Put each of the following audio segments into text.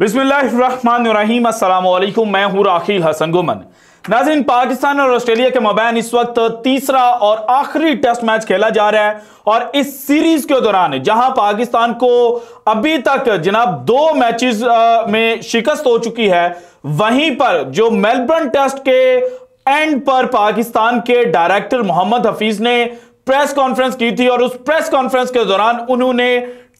बिस्मिल्लाम मैं हूं राखिल हसन गुमन नाजिन पाकिस्तान और ऑस्ट्रेलिया के मबैन इस वक्त तीसरा और आखिरी टेस्ट मैच खेला जा रहा है और इस सीरीज के दौरान जहां पाकिस्तान को अभी तक जनाब दो मैचेस में शिकस्त हो चुकी है वहीं पर जो मेलबर्न टेस्ट के एंड पर पाकिस्तान के डायरेक्टर मोहम्मद हफीज ने प्रेस कॉन्फ्रेंस की थी और उस प्रेस कॉन्फ्रेंस के दौरान उन्होंने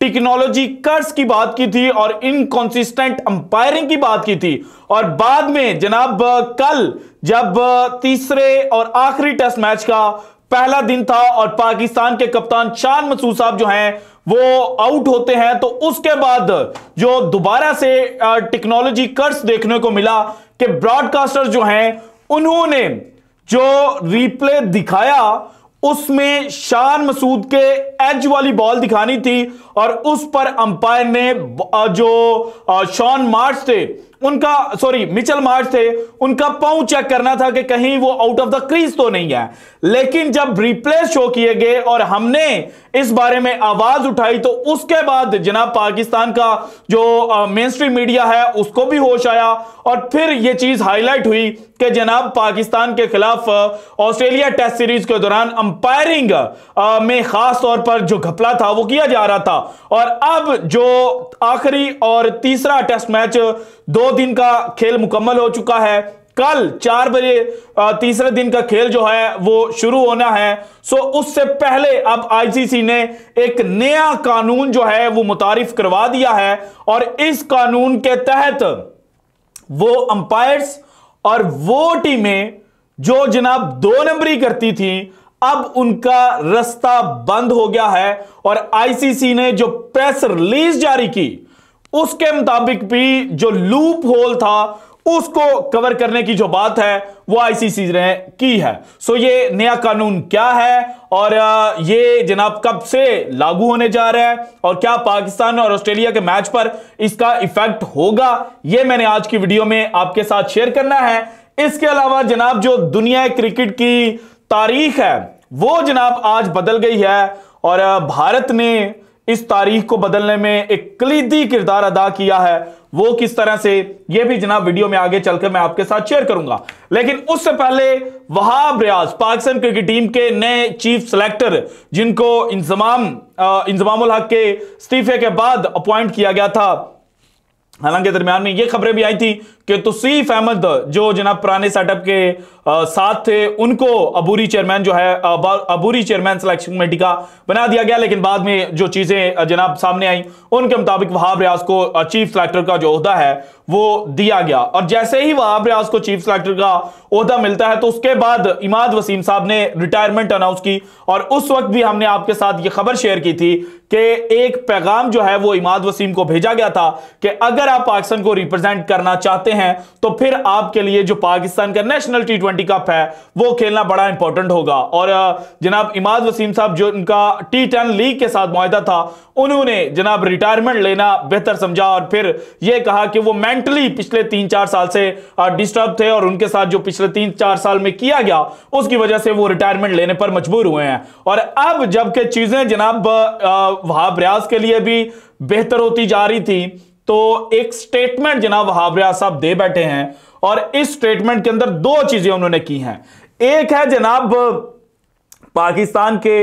टेक्नोलॉजी कर्स की बात की थी और इनकॉन्सिस्टेंट अंपायरिंग की बात की थी और बाद में जनाब कल जब तीसरे और आखिरी टेस्ट मैच का पहला दिन था और पाकिस्तान के कप्तान चांद मसूद साहब जो हैं वो आउट होते हैं तो उसके बाद जो दोबारा से टेक्नोलॉजी कर्स देखने को मिला कि ब्रॉडकास्टर जो हैं उन्होंने जो रिप्ले दिखाया उसमें शान मसूद के एज वाली बॉल दिखानी थी और उस पर अंपायर ने जो शॉन मार्च थे उनका सॉरी मिचल मार्च थे उनका पांव चेक करना था कि कहीं वो आउट ऑफ द क्रीज तो नहीं है लेकिन जब रिप्लेस शो किए गए और हमने इस बारे में आवाज उठाई तो उसके बाद जनाब पाकिस्तान का जो मेन स्ट्रीम मीडिया है उसको भी होश आया और फिर यह चीज हाईलाइट हुई कि जनाब पाकिस्तान के खिलाफ ऑस्ट्रेलिया टेस्ट सीरीज के दौरान अंपायरिंग में खास तौर पर जो घपला था वो किया जा रहा था और अब जो आखिरी और तीसरा टेस्ट मैच दो दिन का खेल मुकम्मल हो चुका है कल चार बजे तीसरे दिन का खेल जो है वो शुरू होना है सो उससे पहले अब आईसीसी ने एक नया कानून जो है वो मुतारिफ करवा दिया है और इस कानून के तहत वो अंपायर्स और वो टीमें जो जनाब दो नंबरी करती थी अब उनका रास्ता बंद हो गया है और आईसीसी ने जो प्रेस रिलीज जारी की उसके मुताबिक भी जो लूप होल था उसको कवर करने की जो बात है वो आईसीसी ने की है सो ये नया कानून क्या है और ये जनाब कब से लागू होने जा रहा है और क्या पाकिस्तान और ऑस्ट्रेलिया के मैच पर इसका इफेक्ट होगा ये मैंने आज की वीडियो में आपके साथ शेयर करना है इसके अलावा जनाब जो दुनिया क्रिकेट की तारीख है वो जनाब आज बदल गई है और भारत ने इस तारीख को बदलने में एक कलीदी किरदार अदा किया है वो किस तरह से यह भी जनाब वीडियो में आगे चलकर मैं आपके साथ शेयर करूंगा लेकिन उससे पहले वहाब रियाज पाकिस्तान क्रिकेट टीम के नए चीफ सेलेक्टर जिनको इंजमाम इंजमाम हक के इस्तीफे के बाद अपॉइंट किया गया था हालांकि दरमियान में ये खबरें भी आई थी कि तुसीफ अहमद जो जनाब पुराने सेटअप के साथ थे उनको अबूरी चेयरमैन जो है अबूरी चेयरमैन सिलेक्शन कमेटी का बना दिया गया लेकिन बाद में जो चीज़ें जनाब सामने आई उनके मुताबिक वहाब रियाज को चीफ सेलेक्टर का जो अहदा है वो दिया गया और जैसे ही वहाब रियाज को चीफ सेलेक्टर का अहदा मिलता है तो उसके बाद इमाद वसीम साहब ने रिटायरमेंट अनाउंस की और उस वक्त भी हमने आपके साथ ये खबर शेयर की थी कि एक पैगाम जो है वो इमाद वसीम को भेजा गया था कि अगर आप पाकिस्तान को रिप्रेजेंट करना चाहते हैं हैं तो फिर आपके लिए जो पाकिस्तान का नेशनल टी ट्वेंटी कप है वो खेलना बड़ा इंपॉर्टेंट होगा और जनाब इमाद वसीम साहब जो उनका टी टेन लीग के साथ मुहिदा था उन्होंने जनाब रिटायरमेंट लेना बेहतर समझा और फिर यह कहा कि वो मेंटली पिछले तीन चार साल से डिस्टर्ब थे और उनके साथ जो पिछले तीन चार साल में किया गया उसकी वजह से वो रिटायरमेंट लेने पर मजबूर हुए हैं और अब जबकि चीजें जनाब वहाब रियाज के लिए भी बेहतर होती जा रही थी तो एक स्टेटमेंट जनाब हाबरिया साहब दे बैठे हैं और इस स्टेटमेंट के अंदर दो चीजें उन्होंने की हैं एक है जनाब पाकिस्तान के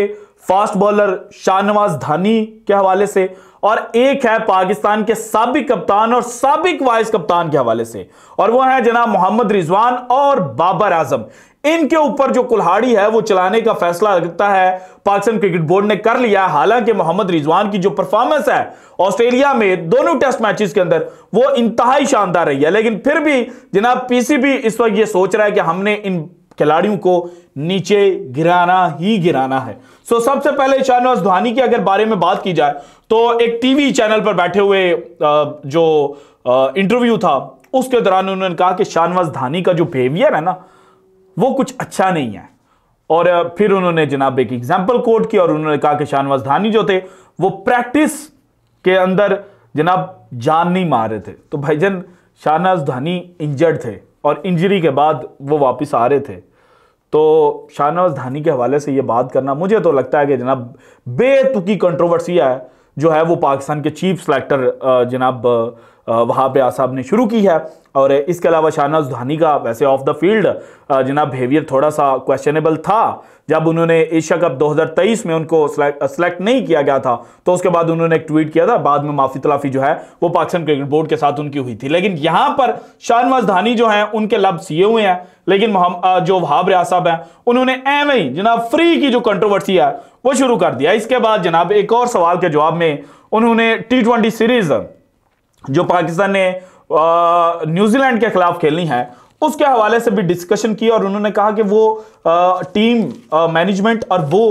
फास्ट बॉलर शाहनवाज धानी के हवाले से और एक है पाकिस्तान के सबक कप्तान और सबक वाइस कप्तान के हवाले से और वो है जनाब मोहम्मद रिजवान और बाबर आजम इनके ऊपर जो कुल्हाड़ी है वो चलाने का फैसला लगता है पाकिस्तान क्रिकेट बोर्ड ने कर लिया हालांकि मोहम्मद रिजवान की जो परफॉर्मेंस है ऑस्ट्रेलिया में दोनों टेस्ट मैचेस के अंदर वो इंतहाई शानदार रही है लेकिन फिर भी जनाब पीसीबी इस वक्त ये सोच रहा है कि हमने इन खिलाड़ियों को नीचे गिराना ही गिराना है सो so, सबसे पहले शाहनवाज धोनी के अगर बारे में बात की जाए तो एक टीवी चैनल पर बैठे हुए जो इंटरव्यू था उसके दौरान उन्होंने कहा कि शाहनवाज धानी का जो बिहेवियर है ना वो कुछ अच्छा नहीं है और फिर उन्होंने जनाब एक एग्जाम्पल कोट किया और उन्होंने कहा कि शाहनवाज धानी जो थे वो प्रैक्टिस के अंदर जनाब जान नहीं मार रहे थे तो भाईजन शाहनवाज धानी इंजर्ड थे और इंजरी के बाद वो वापस आ रहे थे तो शाहनवाज धानी के हवाले से ये बात करना मुझे तो लगता है कि जनाब बेतुकी कंट्रोवर्सिया है जो है वो पाकिस्तान के चीफ सेलेक्टर जनाब वहाँ पे आसाब ने शुरू की है और इसके अलावा शाहनाज धानी का वैसे ऑफ द फील्ड जनाब बिहेवियर थोड़ा सा क्वेश्चनेबल था जब उन्होंने एशिया कप 2023 में उनको सेलेक्ट नहीं किया गया था तो उसके बाद उन्होंने एक ट्वीट किया था बाद में माफी तलाफी जो है वो पाकिस्तान क्रिकेट बोर्ड के साथ उनकी हुई थी लेकिन यहां पर शाहनवाज धानी जो है उनके लफ्ज ये हुए हैं लेकिन जो वहाब रिया साहब हैं उन्होंने एम ही जनाब फ्री की जो कंट्रोवर्सी है वो शुरू कर दिया इसके बाद जनाब एक और सवाल के जवाब में उन्होंने टी ट्वेंटी सीरीज जो पाकिस्तान ने न्यूजीलैंड के खिलाफ खेलनी है उसके हवाले से भी डिस्कशन की और उन्होंने कहा कि वो आ, टीम मैनेजमेंट और वो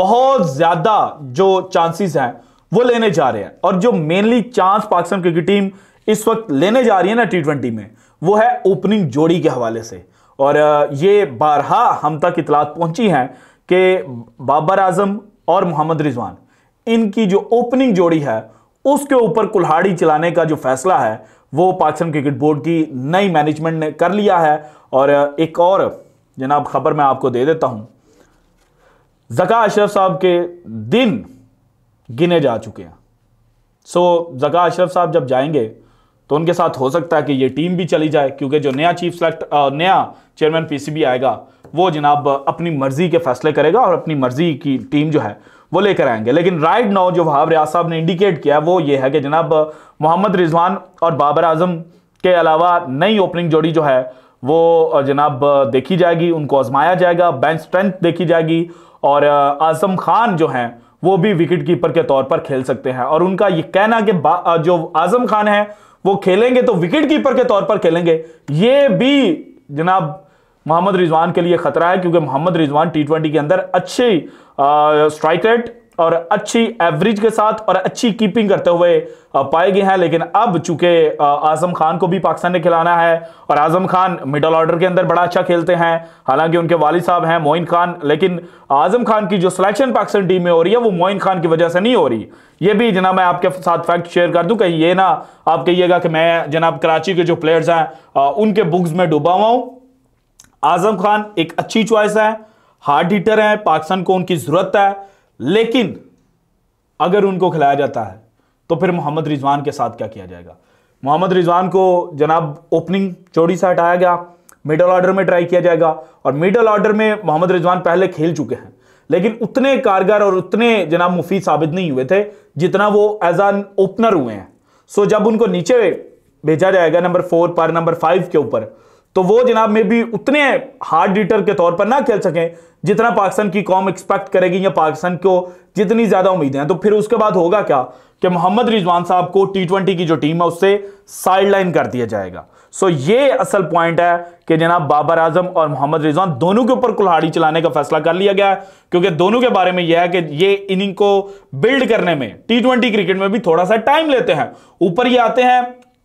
बहुत ज्यादा जो चांसेस हैं वो लेने जा रहे हैं और जो mainly chance Pakistan cricket team इस वक्त लेने जा रही है ना टी ट्वेंटी में वो है ओपनिंग जोड़ी के हवाले से और ये बारहा हम तक इतलात पहुंची हैं कि बाबर आजम और मोहम्मद रिजवान इनकी जो ओपनिंग जोड़ी है उसके ऊपर कुल्हाड़ी चलाने का जो फैसला है वो पाकिस्तान क्रिकेट बोर्ड की नई मैनेजमेंट ने कर लिया है और एक और जनाब खबर मैं आपको दे देता हूं जका अशरफ साहब के दिन गिने जा चुके हैं सो जका अशरफ साहब जब जाएंगे तो उनके साथ हो सकता है कि ये टीम भी चली जाए क्योंकि जो नया चीफ सेलेक्ट नया चेयरमैन पीसीबी आएगा वो जनाब अपनी मर्जी के फैसले करेगा और अपनी मर्जी की टीम जो है वो लेकर आएंगे लेकिन राइट नाउ जो वहाब रियाज साहब ने इंडिकेट किया वो ये है कि जनाब मोहम्मद रिजवान और बाबर आजम के अलावा नई ओपनिंग जोड़ी जो है वो जनाब देखी जाएगी उनको आजमाया जाएगा बेंच स्ट्रेंथ देखी जाएगी और आजम खान जो हैं वो भी विकेट कीपर के तौर पर खेल सकते हैं और उनका ये कहना कि जो आजम खान है वो खेलेंगे तो विकेट कीपर के तौर पर खेलेंगे ये भी जनाब मोहम्मद रिजवान के लिए खतरा है क्योंकि मोहम्मद रिजवान टी के अंदर अच्छी स्ट्राइक रेट और अच्छी एवरेज के साथ और अच्छी कीपिंग करते हुए पाए गए हैं लेकिन अब चूंकि आजम खान को भी पाकिस्तान ने खिलाना है और आजम खान मिडल ऑर्डर के अंदर बड़ा अच्छा खेलते हैं हालांकि उनके वाली साहब हैं मोइन खान लेकिन आजम खान की जो सिलेक्शन पाकिस्तान टीम में हो रही है वो मोइन खान की वजह से नहीं हो रही ये भी जना मैं आपके साथ फैक्ट शेयर कर दूं कहीं ये ना आप कहिएगा कि मैं जनाब कराची के जो प्लेयर्स हैं उनके बुक्स में डूबा हुआ हूं आजम खान एक अच्छी चॉइस है हार्ड हीटर है पाकिस्तान को उनकी जरूरत है लेकिन अगर उनको खिलाया जाता है तो फिर मोहम्मद रिजवान के साथ क्या किया जाएगा मोहम्मद रिजवान को जनाब ओपनिंग चोरी से हटाया गया मिडल ऑर्डर में ट्राई किया जाएगा और मिडल ऑर्डर में मोहम्मद रिजवान पहले खेल चुके हैं लेकिन उतने कारगर और उतने जनाब मुफीद साबित नहीं हुए थे जितना वो एज एन ओपनर हुए हैं सो जब उनको नीचे भेजा जाएगा नंबर फोर पर नंबर फाइव के ऊपर तो वो जनाब में भी उतने हार्ड डीटर के तौर पर ना खेल सकें जितना पाकिस्तान की कॉम एक्सपेक्ट करेगी या पाकिस्तान को जितनी ज्यादा उम्मीदें हैं तो फिर उसके बाद होगा क्या कि मोहम्मद रिजवान साहब को टी ट्वेंटी की जो टीम है उससे साइड कर दिया जाएगा सो ये असल पॉइंट है कि जनाब बाबर आजम और मोहम्मद रिजवान दोनों के ऊपर कुल्हाड़ी चलाने का फैसला कर लिया गया है क्योंकि दोनों के बारे में यह है कि ये इनिंग को बिल्ड करने में टी ट्वेंटी क्रिकेट में भी थोड़ा सा टाइम लेते हैं ऊपर ये आते हैं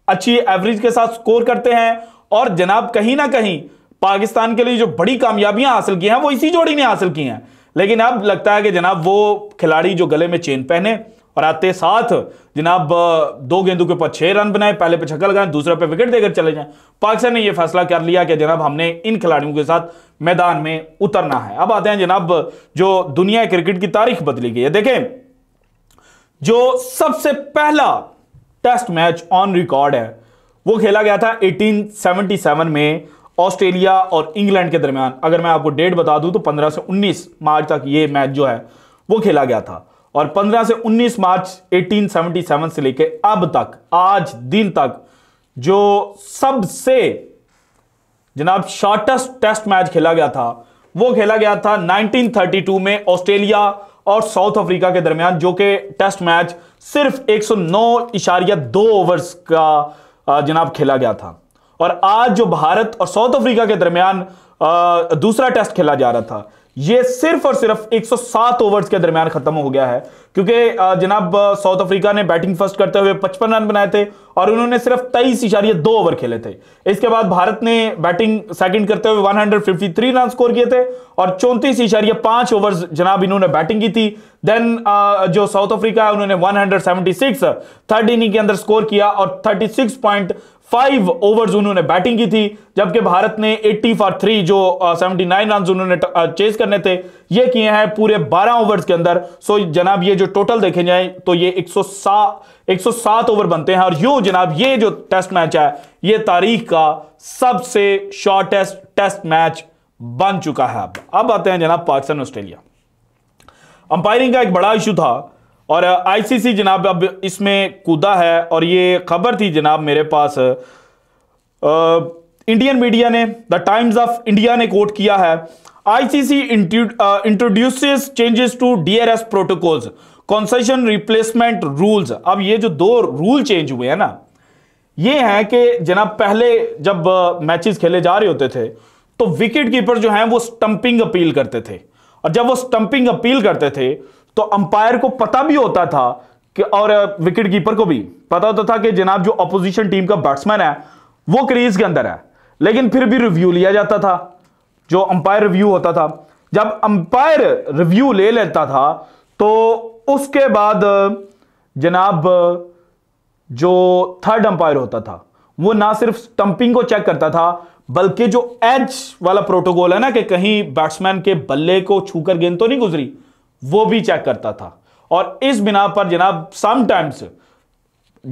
अच्छी एवरेज के साथ स्कोर करते हैं और जनाब कहीं ना कहीं पाकिस्तान के लिए जो बड़ी कामयाबियां हासिल की हैं वो इसी जोड़ी ने हासिल की हैं लेकिन अब लगता है कि जनाब वो खिलाड़ी जो गले में चेन पहने और आते साथ जनाब दो गेंदों के ऊपर छह रन बनाए पहले पे छक्का लगाए दूसरे पे विकेट देकर चले जाएं पाकिस्तान ने यह फैसला कर लिया कि जनाब हमने इन खिलाड़ियों के साथ मैदान में उतरना है अब आते हैं जनाब जो दुनिया क्रिकेट की तारीख बदली गई है देखें जो सबसे पहला टेस्ट मैच ऑन रिकॉर्ड है वो खेला गया था 1877 में ऑस्ट्रेलिया और इंग्लैंड के दरमियान अगर मैं आपको डेट बता दूं तो 15 से 19 मार्च तक ये मैच जो है वो खेला गया था और 15 से 19 मार्च 1877 से लेकर अब तक आज दिन तक जो सबसे जनाब शॉर्टेस्ट टेस्ट मैच खेला गया था वो खेला गया था 1932 में ऑस्ट्रेलिया और साउथ अफ्रीका के दरमियान जो कि टेस्ट मैच सिर्फ नौ इशारिया दो ओवर्स का जनाब खेला गया था और आज जो भारत और साउथ अफ्रीका के दरमियान दूसरा टेस्ट खेला जा रहा था ये सिर्फ और सिर्फ 107 ओवर्स के दरमियान खत्म हो गया है क्योंकि जनाब साउथ अफ्रीका ने बैटिंग फर्स्ट करते हुए 55 रन बनाए थे और उन्होंने सिर्फ तेईस इशारे दो ओवर खेले थे इसके बाद भारत ने बैटिंग सेकंड करते हुए 153 रन स्कोर किए थे और चौंतीस इशारे पांच ओवर जनाब इन्होंने बैटिंग की थी देन जो साउथ अफ्रीका है उन्होंने वन थर्ड इनिंग के अंदर स्कोर किया और थर्टी फाइव ओवर्स उन्होंने बैटिंग की थी जबकि भारत ने 80 फॉर थ्री जो 79 रन उन्होंने चेस कर करने थे ये किए हैं पूरे 12 ओवर्स के अंदर सो जनाब ये जो टोटल देखे जाए तो ये 107 107 ओवर बनते हैं और यू जनाब ये जो टेस्ट मैच है ये तारीख का सबसे शॉर्टेस्ट टेस्ट मैच बन चुका है अब आते हैं जनाब पाकिस्तान ऑस्ट्रेलिया अंपायरिंग का एक बड़ा इशू था और आईसीसी जनाब अब इसमें कूदा है और ये खबर थी जनाब मेरे पास आ, इंडियन मीडिया ने द टाइम्स ऑफ इंडिया ने कोट किया है ICC introduce changes to DRS protocols concussion replacement rules अब ये जो दो रूल चेंज हुए हैं ना ये है कि जनाब पहले जब मैचेस uh, खेले जा रहे होते थे तो विकेट कीपर जो हैं वो स्टंपिंग अपील करते थे और जब वो स्टंपिंग अपील करते थे तो अंपायर को पता भी होता था कि और विकेट uh, कीपर को भी पता होता था कि जनाब जो अपोजिशन टीम का बैट्समैन है वो क्रीज के अंदर है लेकिन फिर भी रिव्यू लिया जाता था जो अंपायर रिव्यू होता था जब अंपायर रिव्यू ले लेता था तो उसके बाद जनाब जो थर्ड अंपायर होता था वो ना सिर्फ स्टंपिंग को चेक करता था बल्कि जो एज वाला प्रोटोकॉल है ना कि कहीं बैट्समैन के बल्ले को छूकर गेंद तो नहीं गुजरी वो भी चेक करता था और इस बिना पर जनाब समाइम्स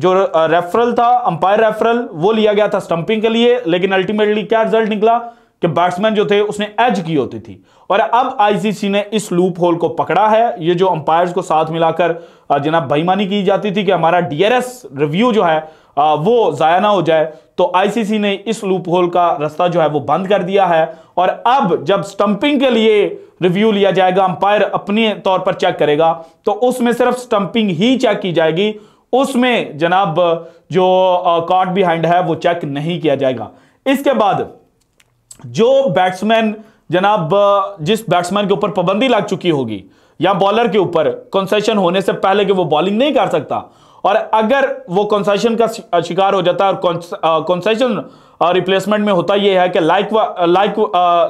जो रेफरल था अंपायर रेफरल वो लिया गया था स्टंपिंग के लिए लेकिन अल्टीमेटली क्या रिजल्ट निकला कि बैट्समैन जो थे उसने एज की होती थी और अब आईसीसी ने इस लूप होल को पकड़ा है ये जो अंपायर्स को साथ मिलाकर जनाब बेईमानी की जाती थी कि हमारा डीआरएस रिव्यू जो है वो ज़ाया ना हो जाए तो आईसीसी ने इस लूप होल का रास्ता जो है वो बंद कर दिया है और अब जब स्टंपिंग के लिए रिव्यू लिया जाएगा अंपायर अपने तौर पर चेक करेगा तो उसमें सिर्फ स्टंपिंग ही चेक की जाएगी उसमें जनाब जो कार्ड बिहाइंड है वो चेक नहीं किया जाएगा इसके बाद जो बैट्समैन जनाब जिस बैट्समैन के ऊपर पाबंदी लग चुकी होगी या बॉलर के ऊपर कंसेशन होने से पहले कि वो बॉलिंग नहीं कर सकता और अगर वो कॉन्सेशन का शिकार हो जाता है और कॉन्सेशन रिप्लेसमेंट में होता यह है कि लाइक लाइक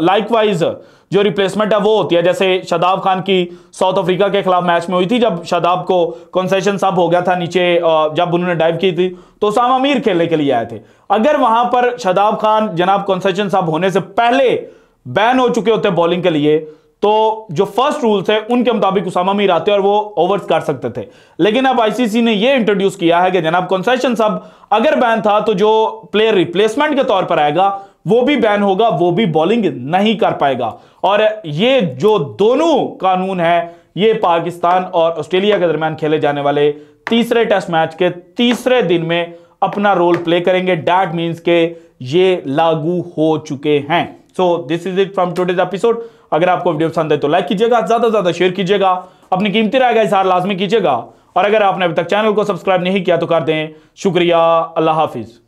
लाइकवाइज जो रिप्लेसमेंट है वो होती है जैसे शादाब खान की साउथ अफ्रीका के खिलाफ मैच में हुई थी जब शादाब को कॉन्सेशन सब हो गया था नीचे जब उन्होंने डाइव की थी तो साम अमीर खेलने के लिए आए थे अगर वहां पर शादाब खान जनाब कॉन्सेशन सब होने से पहले बैन हो चुके होते बॉलिंग के लिए तो जो फर्स्ट रूल्स है उनके मुताबिक उसामा मीर आते और वो ओवर्स कर सकते थे लेकिन अब आईसीसी ने ये इंट्रोड्यूस किया है कि जनाब कॉन्सेशन सब अगर बैन था तो जो प्लेयर रिप्लेसमेंट के तौर पर आएगा वो भी बैन होगा वो भी बॉलिंग नहीं कर पाएगा और ये जो दोनों कानून है ये पाकिस्तान और ऑस्ट्रेलिया के दरमियान खेले जाने वाले तीसरे टेस्ट मैच के तीसरे दिन में अपना रोल प्ले करेंगे डैट मीन्स के ये लागू हो चुके हैं so this is it from today's episode अगर आपको वीडियो पसंद है तो लाइक कीजिएगा ज़्यादा से ज़्यादा शेयर कीजिएगा अपनी कीमती राय का इजहार लाजमी कीजिएगा और अगर आपने अभी तक चैनल को सब्सक्राइब नहीं किया तो कर दें शुक्रिया अल्लाह हाफिज़